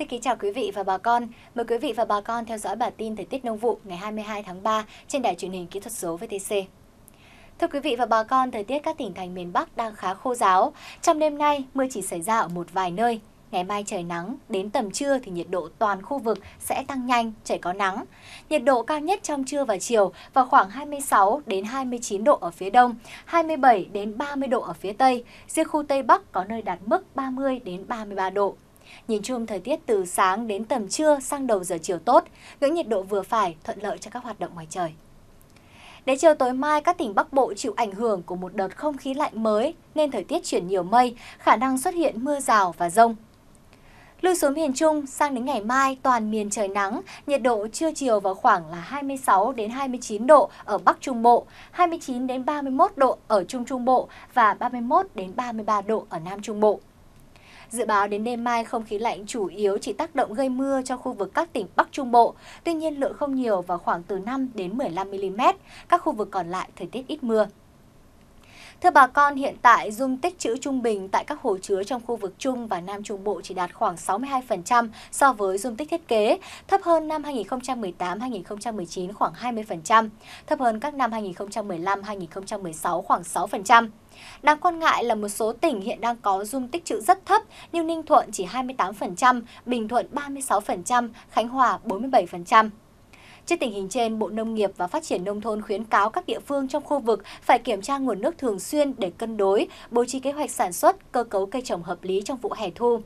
Xin kính chào quý vị và bà con. Mời quý vị và bà con theo dõi bản tin thời tiết nông vụ ngày 22 tháng 3 trên đài truyền hình kỹ thuật số VTC. Thưa quý vị và bà con, thời tiết các tỉnh thành miền Bắc đang khá khô giáo. Trong đêm nay, mưa chỉ xảy ra ở một vài nơi. Ngày mai trời nắng, đến tầm trưa thì nhiệt độ toàn khu vực sẽ tăng nhanh, trời có nắng. Nhiệt độ cao nhất trong trưa và chiều vào khoảng 26 đến 29 độ ở phía đông, 27 đến 30 độ ở phía tây, riêng khu Tây Bắc có nơi đạt mức 30 đến 33 độ. Nhìn chung thời tiết từ sáng đến tầm trưa sang đầu giờ chiều tốt, ngưỡng nhiệt độ vừa phải thuận lợi cho các hoạt động ngoài trời. Đến chiều tối mai, các tỉnh Bắc Bộ chịu ảnh hưởng của một đợt không khí lạnh mới nên thời tiết chuyển nhiều mây, khả năng xuất hiện mưa rào và rông. Lưu xuống miền Trung, sang đến ngày mai toàn miền trời nắng, nhiệt độ trưa chiều vào khoảng là 26 đến 29 độ ở Bắc Trung Bộ, 29 đến 31 độ ở Trung Trung Bộ và 31 đến 33 độ ở Nam Trung Bộ. Dự báo đến đêm mai, không khí lạnh chủ yếu chỉ tác động gây mưa cho khu vực các tỉnh Bắc Trung Bộ, tuy nhiên lượng không nhiều và khoảng từ 5 đến 15 mm. Các khu vực còn lại thời tiết ít mưa. Thưa bà con, hiện tại dung tích trữ trung bình tại các hồ chứa trong khu vực Trung và Nam Trung Bộ chỉ đạt khoảng 62% so với dung tích thiết kế, thấp hơn năm 2018-2019 khoảng 20%, thấp hơn các năm 2015-2016 khoảng 6%. Đáng quan ngại là một số tỉnh hiện đang có dung tích trữ rất thấp như Ninh Thuận chỉ 28%, Bình Thuận 36%, Khánh Hòa 47%. Trước tình hình trên, Bộ Nông nghiệp và Phát triển Nông thôn khuyến cáo các địa phương trong khu vực phải kiểm tra nguồn nước thường xuyên để cân đối, bố trí kế hoạch sản xuất, cơ cấu cây trồng hợp lý trong vụ hè thu.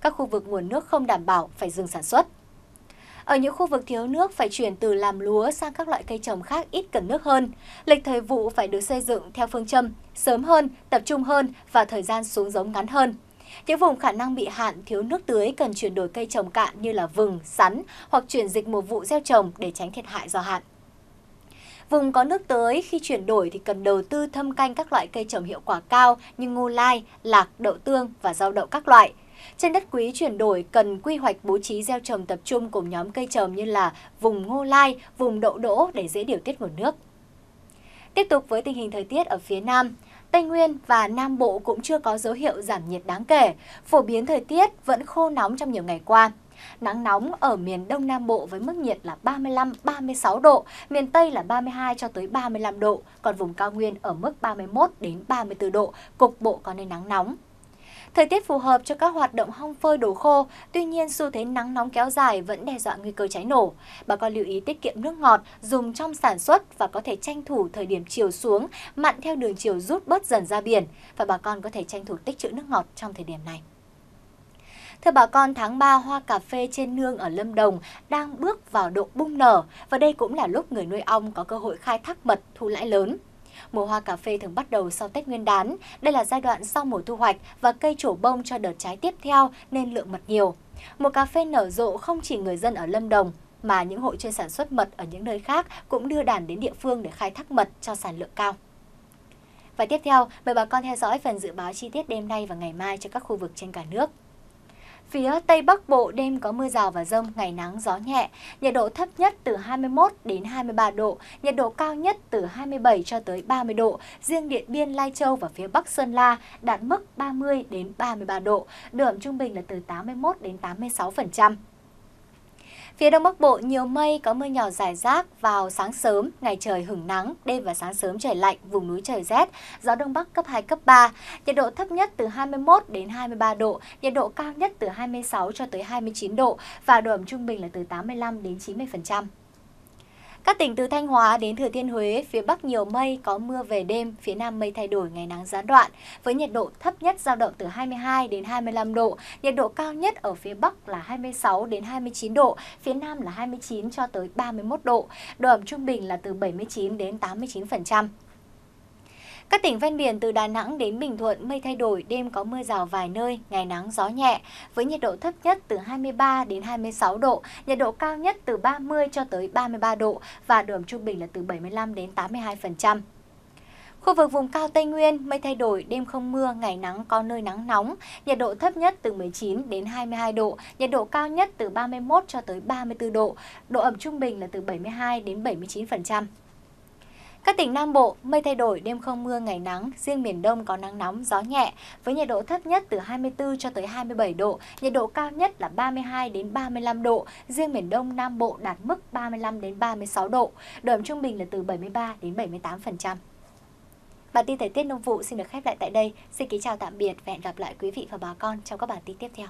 Các khu vực nguồn nước không đảm bảo phải dừng sản xuất. Ở những khu vực thiếu nước phải chuyển từ làm lúa sang các loại cây trồng khác ít cần nước hơn. Lịch thời vụ phải được xây dựng theo phương châm sớm hơn, tập trung hơn và thời gian xuống giống ngắn hơn. Những vùng khả năng bị hạn thiếu nước tưới cần chuyển đổi cây trồng cạn như là vừng, sắn hoặc chuyển dịch mùa vụ gieo trồng để tránh thiệt hại do hạn. Vùng có nước tưới khi chuyển đổi thì cần đầu tư thâm canh các loại cây trồng hiệu quả cao như ngô lai, lạc, đậu tương và rau đậu các loại. Trên đất quý chuyển đổi cần quy hoạch bố trí gieo trồng tập trung cùng nhóm cây trồng như là vùng ngô lai, vùng đậu đỗ để dễ điều tiết nguồn nước. Tiếp tục với tình hình thời tiết ở phía Nam, Tây Nguyên và Nam Bộ cũng chưa có dấu hiệu giảm nhiệt đáng kể, phổ biến thời tiết vẫn khô nóng trong nhiều ngày qua. Nắng nóng ở miền Đông Nam Bộ với mức nhiệt là 35-36 độ, miền Tây là 32 cho tới 35 độ, còn vùng cao nguyên ở mức 31 đến 34 độ, cục bộ có nơi nắng nóng. Thời tiết phù hợp cho các hoạt động hong phơi đổ khô, tuy nhiên xu thế nắng nóng kéo dài vẫn đe dọa nguy cơ cháy nổ. Bà con lưu ý tiết kiệm nước ngọt dùng trong sản xuất và có thể tranh thủ thời điểm chiều xuống, mặn theo đường chiều rút bớt dần ra biển và bà con có thể tranh thủ tích trữ nước ngọt trong thời điểm này. Thưa bà con, tháng 3 hoa cà phê trên nương ở Lâm Đồng đang bước vào độ bung nở và đây cũng là lúc người nuôi ong có cơ hội khai thác mật thu lãi lớn. Mùa hoa cà phê thường bắt đầu sau Tết Nguyên đán, đây là giai đoạn sau mùa thu hoạch và cây trổ bông cho đợt trái tiếp theo nên lượng mật nhiều. Mùa cà phê nở rộ không chỉ người dân ở Lâm Đồng mà những hộ chuyên sản xuất mật ở những nơi khác cũng đưa đàn đến địa phương để khai thác mật cho sản lượng cao. Và tiếp theo, mời bà con theo dõi phần dự báo chi tiết đêm nay và ngày mai cho các khu vực trên cả nước. Phía Tây Bắc Bộ đêm có mưa rào và rông, ngày nắng, gió nhẹ. Nhiệt độ thấp nhất từ 21 đến 23 độ, nhiệt độ cao nhất từ 27 cho tới 30 độ. Riêng Điện Biên, Lai Châu và phía Bắc Sơn La đạt mức 30 đến 33 độ. Độ ẩm trung bình là từ 81 đến 86%. Phía Đông Bắc Bộ nhiều mây, có mưa nhỏ rải rác vào sáng sớm, ngày trời hửng nắng, đêm và sáng sớm trời lạnh, vùng núi trời rét, gió Đông Bắc cấp 2, cấp 3. Nhiệt độ thấp nhất từ 21 đến 23 độ, nhiệt độ cao nhất từ 26 cho tới 29 độ và độ ẩm trung bình là từ 85 đến 90%. Các tỉnh từ Thanh Hóa đến Thừa Thiên Huế, phía Bắc nhiều mây, có mưa về đêm, phía Nam mây thay đổi, ngày nắng gián đoạn, với nhiệt độ thấp nhất giao động từ 22 đến 25 độ, nhiệt độ cao nhất ở phía Bắc là 26 đến 29 độ, phía Nam là 29 cho tới 31 độ, độ ẩm trung bình là từ 79 đến 89%. Các tỉnh ven biển từ Đà Nẵng đến Bình Thuận mây thay đổi, đêm có mưa rào vài nơi, ngày nắng gió nhẹ, với nhiệt độ thấp nhất từ 23 đến 26 độ, nhiệt độ cao nhất từ 30 cho tới 33 độ và đường trung bình là từ 75 đến 82%. Khu vực vùng cao Tây Nguyên, mây thay đổi, đêm không mưa, ngày nắng có nơi nắng nóng, nhiệt độ thấp nhất từ 19 đến 22 độ, nhiệt độ cao nhất từ 31 cho tới 34 độ, độ ẩm trung bình là từ 72 đến 79%. Các tỉnh Nam Bộ, mây thay đổi, đêm không mưa, ngày nắng, riêng miền Đông có nắng nóng, gió nhẹ, với nhiệt độ thấp nhất từ 24 cho tới 27 độ, nhiệt độ cao nhất là 32 đến 35 độ, riêng miền Đông Nam Bộ đạt mức 35 đến 36 độ, độ ẩm trung bình là từ 73 đến 78%. Bản tin thời tiết nông vụ xin được khép lại tại đây. Xin kính chào tạm biệt và hẹn gặp lại quý vị và bà con trong các bản tin tiếp theo.